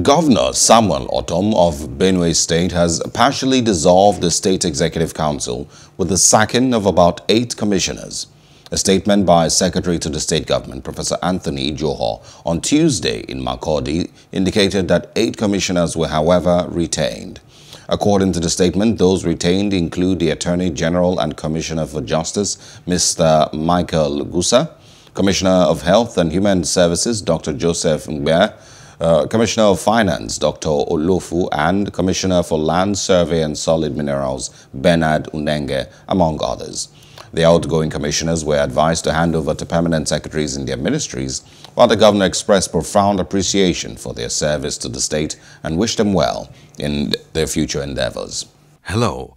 Governor Samuel Otom of Benue State has partially dissolved the State Executive Council with the sacking of about eight commissioners. A statement by Secretary to the State Government, Professor Anthony Johor, on Tuesday in Makodi indicated that eight commissioners were, however, retained. According to the statement, those retained include the Attorney General and Commissioner for Justice, Mr. Michael Gusa, Commissioner of Health and Human Services, Dr. Joseph Mgbea, uh, Commissioner of Finance, Dr. Olofu, and Commissioner for Land Survey and Solid Minerals, Bernard Unenge, among others. The outgoing commissioners were advised to hand over to permanent secretaries in their ministries, while the governor expressed profound appreciation for their service to the state and wished them well in their future endeavors. Hello,